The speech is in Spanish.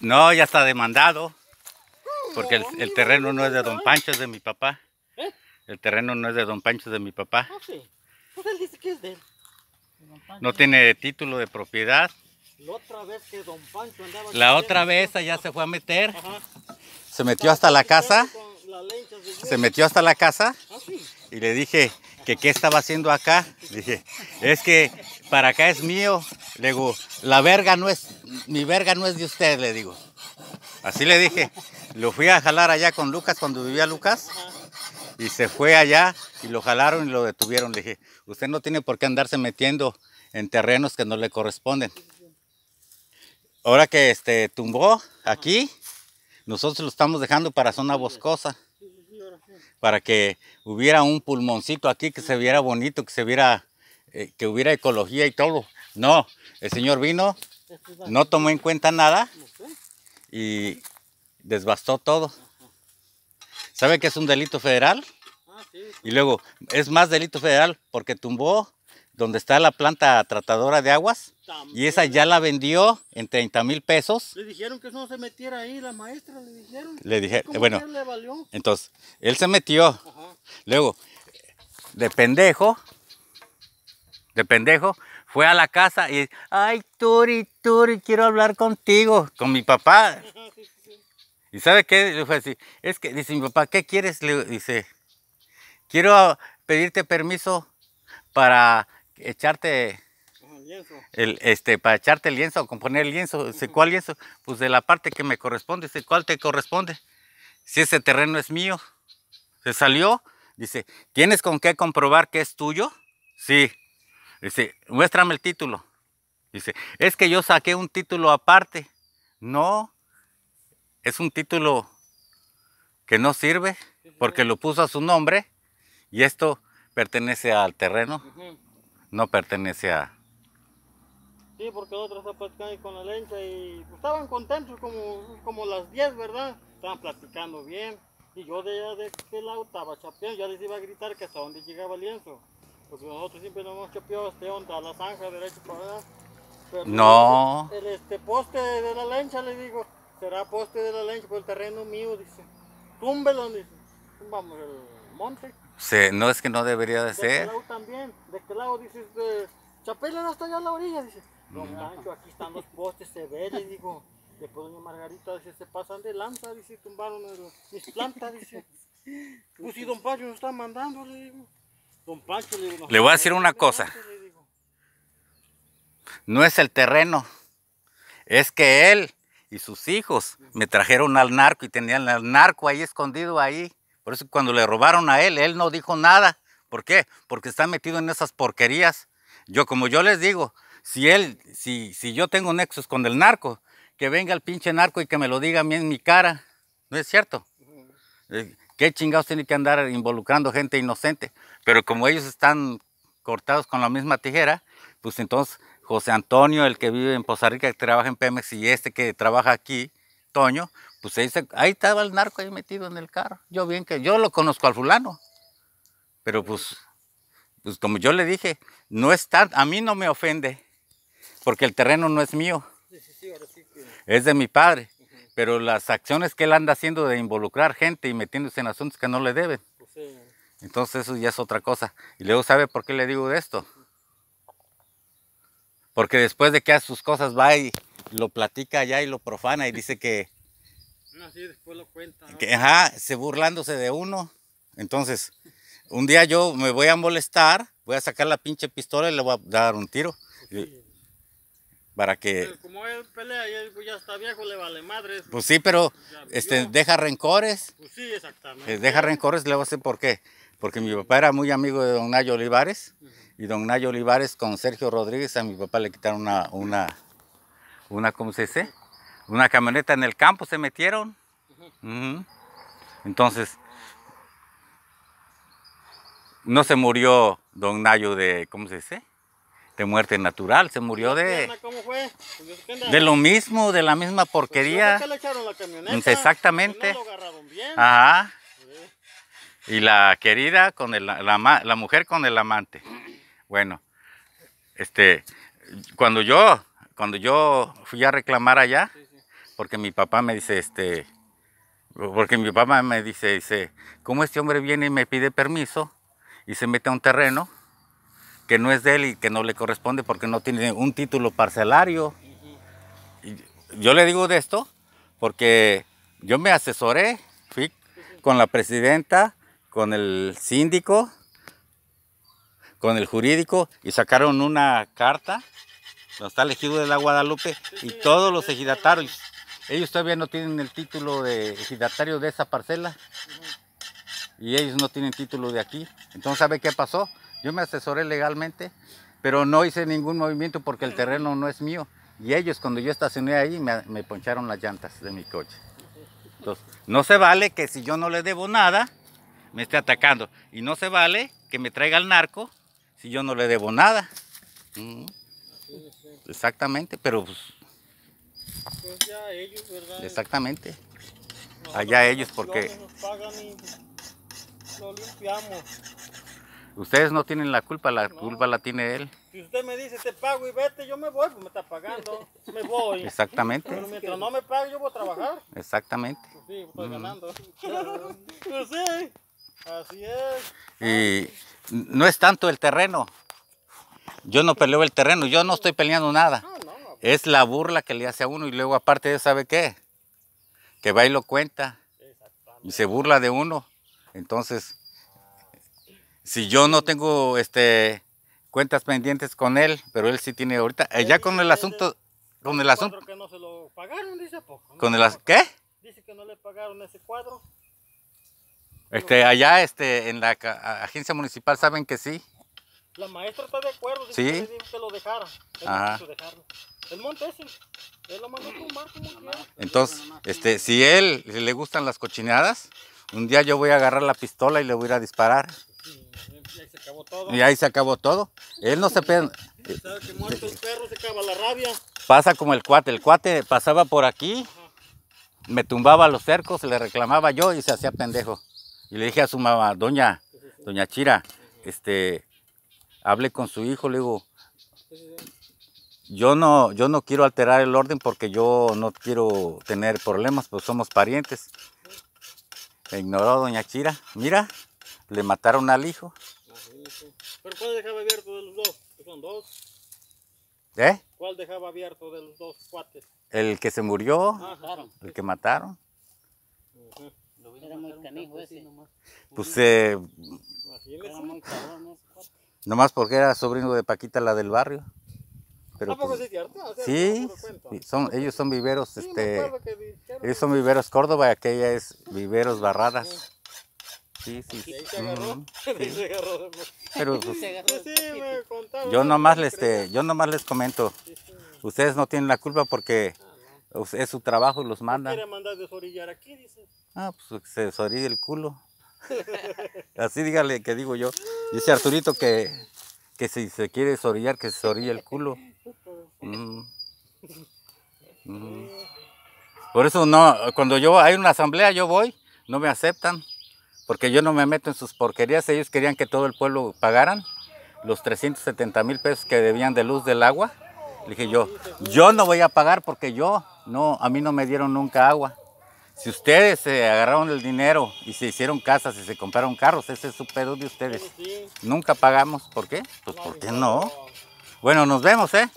No, ya está demandado. Porque el, terreno no es de don Pancho, es de mi papá. ¿Eh? El terreno no es de don Pancho, es de mi papá. Ah, pues no tiene título de propiedad. La otra vez que don Pancho andaba... La otra vez allá se fue a meter. Se metió hasta la casa. Se metió hasta la casa. Ah, y le dije que qué estaba haciendo acá. Dije, es que para acá es mío. Le digo, la verga no es, mi verga no es de usted, le digo. Así le dije. Lo fui a jalar allá con Lucas cuando vivía Lucas. Y se fue allá y lo jalaron y lo detuvieron. Le dije, usted no tiene por qué andarse metiendo en terrenos que no le corresponden. Ahora que este, tumbó aquí, nosotros lo estamos dejando para zona boscosa. Para que hubiera un pulmoncito aquí, que se viera bonito, que se viera eh, que hubiera ecología y todo. No, el señor vino, no tomó en cuenta nada y desbastó todo. ¿Sabe que es un delito federal? Y luego, es más delito federal porque tumbó donde está la planta tratadora de aguas y esa ya la vendió en 30 mil pesos. Le dijeron que no se metiera ahí, la maestra le dijeron. Le dijeron, bueno, entonces, él se metió. Luego, de pendejo, de pendejo, fue a la casa y, ay, Turi, Turi, quiero hablar contigo, con mi papá. ¿Y sabe qué? Le fue así, es que, dice mi papá, ¿qué quieres? Le dice, quiero pedirte permiso para echarte el, este, para echarte el lienzo o componer el lienzo. Dice, ¿cuál lienzo? Pues de la parte que me corresponde. Dice, ¿cuál te corresponde? Si ese terreno es mío. Se salió. Dice, ¿tienes con qué comprobar que es tuyo? Sí. Dice, muéstrame el título. Dice, es que yo saqué un título aparte. No, es un título que no sirve porque lo puso a su nombre y esto pertenece al terreno, no pertenece a... Sí, porque otros se con la lencha y estaban contentos como, como las 10, ¿verdad? Estaban platicando bien y yo de, de, la lado estaba ya les iba a gritar que hasta dónde llegaba el lienzo. Porque nosotros siempre nos hemos chopeado este onda, la zanja derecha para allá. Pero no. El, este poste de la Lencha, le digo, será poste de la Lencha, por el terreno mío, dice. Túmbelo, dice. Tumbamos el monte. Sí, no es que no debería de, ser. De este lado también, de este lado, dice, de... Chapela no está allá a la orilla, dice. No, Sancho, aquí están los postes, se ve, le digo. Después doña Margarita dice, se pasan de lanza, dice, tumbaron mis plantas, dice. Pues si don Pacho nos está mandando, le digo le, voy a decir una cosa. No es el terreno. Es que él y sus hijos me trajeron al narco y tenían al narco ahí escondido ahí. Por eso cuando le robaron a él, él no dijo nada. ¿Por qué? Porque está metido en esas porquerías. Yo, como yo les digo, si él, si, si yo tengo nexos con el narco, que venga el pinche narco y que me lo diga a mí en mi cara. ¿No es cierto? ¿Qué chingados tiene que andar involucrando gente inocente? Pero como ellos están cortados con la misma tijera, pues entonces José Antonio, el que vive en Poza que trabaja en Pemex, y este que trabaja aquí, Toño, pues ahí, dice ahí estaba el narco ahí metido en el carro. Yo bien que, yo lo conozco al fulano, pero pues, pues como yo le dije, no tan a mí no me ofende, porque el terreno no es mío, es de mi padre pero las acciones que él anda haciendo de involucrar gente y metiéndose en asuntos que no le deben. Pues Entonces eso ya es otra cosa. Y luego sabe por qué le digo esto. Porque después de que hace sus cosas va y lo platica allá y lo profana y dice que... No, después lo cuenta. Que, ajá, se burlándose de uno. Entonces, un día yo me voy a molestar, voy a sacar la pinche pistola y le voy a dar un tiro. Sí para que... como él pelea y pues, ya está viejo, le vale madre. Pues sí, pero este, deja rencores. Pues sí, exactamente. Eh, deja rencores, le voy a decir por qué. Porque mi papá era muy amigo de don Nayo Olivares. Y don Nayo Olivares con Sergio Rodríguez, a mi papá le quitaron una, una, una ¿cómo se dice? Una camioneta en el campo, se metieron. Entonces, no se murió don Nayo de, ¿cómo se dice? de muerte natural, se murió de... ¿Cómo fue? Pues, de lo mismo, de la misma pues, porquería. le echaron la camioneta, pues, Exactamente. Ajá. Y la querida con el, la, mujer con el amante. Bueno, este, cuando yo, cuando yo fui a reclamar allá, porque mi papá me dice, este, porque mi papá me dice, dice, ¿cómo este hombre viene y me pide permiso y se mete a un terreno? que no es de él y que no le corresponde porque no tiene un título parcelario. yo le digo de esto porque yo me asesoré, fui con la presidenta, con el síndico, con el jurídico y sacaron una carta donde está el ejido de la Guadalupe y todos los ejidatarios, ellos todavía no tienen el título de ejidatario de esa parcela y ellos no tienen título de aquí. Entonces, ¿sabe qué pasó? Yo me asesoré legalmente, pero no hice ningún movimiento porque el terreno no es mío. Y ellos cuando yo estacioné ahí me, poncharon las llantas de mi coche. Entonces, no se vale que si yo no le debo nada, me esté atacando. Y no se vale que me traiga el narco si yo no le debo nada. Mm. Exactamente, pero pues... pues ya ellos, ¿verdad? Exactamente. Allá ellos porque... Nos lo limpiamos. Ustedes no tienen la culpa, la culpa la tiene él. Si usted me dice, te pago y vete, yo me voy, pues me está pagando, me voy. Exactamente. Pero mientras no me pague, yo voy a trabajar. Exactamente. Pues sí, estoy ganando. pues sí, así es. Y no es tanto el terreno. Yo no peleo el terreno, yo no estoy peleando nada. No, no, es la burla que le hace a uno y luego aparte de ¿sabe qué? Que va y lo cuenta y se burla de uno. Entonces, si yo no tengo este cuentas pendientes con él, pero él sí tiene ahorita, eh, ya con el asunto, con el asunto. que no se lo pagaron, dice poco. ¿Con el qué? Dice que no le pagaron ese cuadro. Este, allá, este, en la agencia municipal saben que sí. La maestra está de acuerdo, dice ¿Sí? que, lo dejara. El monte ese, él lo mandó Entonces, este, si él le gustan las cochineadas, un día yo voy a agarrar la pistola y le voy a ir a disparar. Y ahí se acabó todo. Él no se pega. que muerto se acaba la rabia? Pasa como el cuate. El cuate pasaba por aquí, me tumbaba los cercos, le reclamaba yo y se hacía pendejo. Y le dije a su mamá, doña, doña Chira, este, hable con su hijo, le digo, yo no, yo no quiero alterar el orden porque yo no quiero tener problemas, pues somos parientes. Me ignoró doña Chira, mira, le mataron al hijo. ¿Pero cuál dejaba abierto de los dos? ¿Son dos? ¿Eh? ¿Cuál dejaba abierto de los dos cuates? El que se murió, ah, el que mataron. Era muy canijo ese. Nomás. Pues eh, Nomás porque era sobrino de Paquita, la del barrio. Pero, ¿A poco pues, sí, o sí son, ellos son viveros, este, ellos son viveros Córdoba, aquella es viveros Barradas. Sí, sí. Pero pues, pues yo nomás les este, yo nomás les comento. Ustedes no tienen la culpa porque ah, es su trabajo los mandan quiere mandar desorillar aquí, Ah, pues se desorille el culo. Así dígale que digo yo. Dice Arturito que, que si se quiere desorillar, que se orilla el culo. Por eso no, cuando yo hay una asamblea yo voy, no me aceptan porque yo no me meto en sus porquerías, ellos querían que todo el pueblo pagaran los 370 mil pesos que debían de luz del agua. Le dije yo, yo no voy a pagar porque yo, no, a mí no me dieron nunca agua. Si ustedes se agarraron el dinero y se hicieron casas y se compraron carros, ese es su pedo de ustedes. Nunca pagamos. ¿Por qué? Pues porque no? Bueno, nos vemos, ¿eh?